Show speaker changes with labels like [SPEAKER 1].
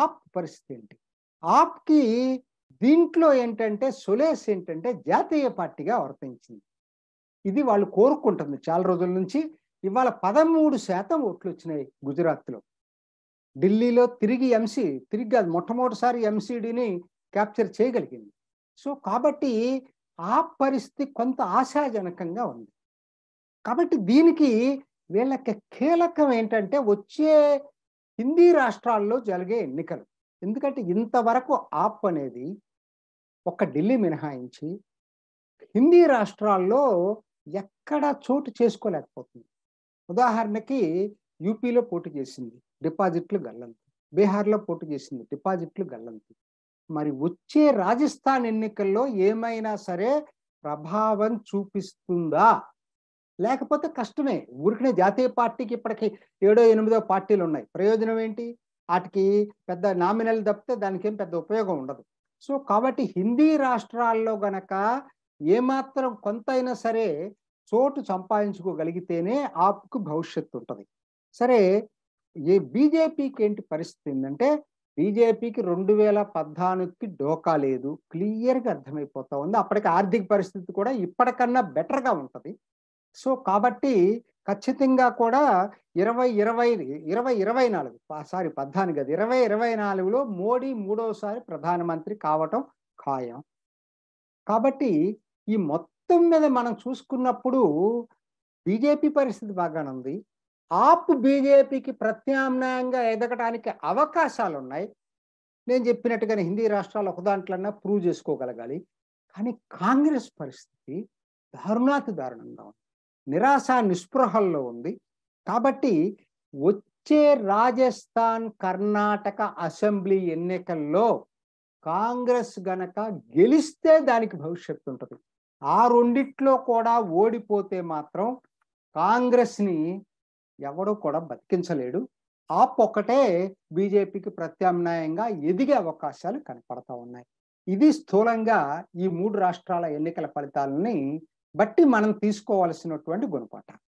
[SPEAKER 1] ఆప్ పరిస్థితి ఏంటి ఆప్కి దీంట్లో ఏంటంటే సొలేస్ ఏంటంటే జాతీయ పార్టీగా వర్తించింది ఇది వాళ్ళు కోరుకుంటుంది చాలా రోజుల నుంచి ఇవాళ పదమూడు శాతం ఓట్లు వచ్చినాయి గుజరాత్లో ఢిల్లీలో తిరిగి ఎంసీ తిరిగి అది మొట్టమొదటిసారి ఎంసీడీని క్యాప్చర్ చేయగలిగింది సో కాబట్టి ఆ పరిస్థితి కొంత ఆశాజనకంగా ఉంది కాబట్టి దీనికి వీళ్ళకి కీలకం ఏంటంటే వచ్చే హిందీ రాష్ట్రాల్లో జరిగే ఎన్నికలు ఎందుకంటే ఇంతవరకు ఆప్ అనేది ఒక ఢిల్లీ మినహాయించి హిందీ రాష్ట్రాల్లో ఎక్కడ చోటు చేసుకోలేకపోతుంది ఉదాహరణకి యూపీలో పోటీ చేసింది డిపాజిట్లు గల్లంతి బీహార్లో పోటీ చేసింది డిపాజిట్లు గల్లంతి మరి వచ్చే రాజస్థాన్ ఎన్నికల్లో ఏమైనా సరే ప్రభావం చూపిస్తుందా లేకపోతే కష్టమే ఊరికనే జాతీయ పార్టీకి ఇప్పటికి ఏడో ఎనిమిదో పార్టీలు ఉన్నాయి ప్రయోజనం ఏంటి వాటికి పెద్ద నామినల్ తప్పితే దానికి ఏం పెద్ద ఉపయోగం ఉండదు సో కాబట్టి హిందీ రాష్ట్రాల్లో గనక ఏమాత్రం కొంతైనా సరే చోటు సంపాదించుకోగలిగితేనే ఆపుకు భవిష్యత్తు ఉంటుంది సరే ఏ బీజేపీకి ఏంటి పరిస్థితి ఏంటంటే బీజేపీకి రెండు వేల పద్నాలుగుకి డోకా లేదు క్లియర్గా అర్థమైపోతా ఉంది అప్పటికి ఆర్థిక పరిస్థితి కూడా ఇప్పటికన్నా బెటర్గా ఉంటుంది సో కాబట్టి ఖచ్చితంగా కూడా ఇరవై ఇరవై ఇరవై ఇరవై నాలుగు సారీ పద్నాలుగు కదా ఇరవై ఇరవై నాలుగులో మోడీ మూడోసారి ప్రధానమంత్రి కావటం ఖాయం కాబట్టి ఈ మొత్తం మీద మనం చూసుకున్నప్పుడు బీజేపీ పరిస్థితి బాగానే ఉంది ఆప్ బీజేపీకి ప్రత్యామ్నాయంగా ఎదగటానికి అవకాశాలు ఉన్నాయి నేను చెప్పినట్టుగానే హిందీ రాష్ట్రాలు ఒకదాంట్లన్నా ప్రూవ్ చేసుకోగలగాలి కానీ కాంగ్రెస్ పరిస్థితి దారుణాతి దారుణంగా ఉంది నిరాశ నిస్పృహల్లో ఉంది కాబట్టి వచ్చే రాజస్థాన్ కర్ణాటక అసెంబ్లీ ఎన్నికల్లో కాంగ్రెస్ గనక గెలిస్తే దానికి భవిష్యత్తు ఉంటుంది ఆ రెండిట్లో కూడా ఓడిపోతే మాత్రం కాంగ్రెస్ని ఎవడో కూడా బతికించలేడు ఆ ఒకటే బీజేపీకి ప్రత్యామ్నాయంగా ఎదిగే అవకాశాలు కనపడతా ఉన్నాయి ఇది స్థూలంగా ఈ మూడు రాష్ట్రాల ఎన్నికల ఫలితాలని బట్టి మనం తీసుకోవాల్సినటువంటి గుణపాఠాలు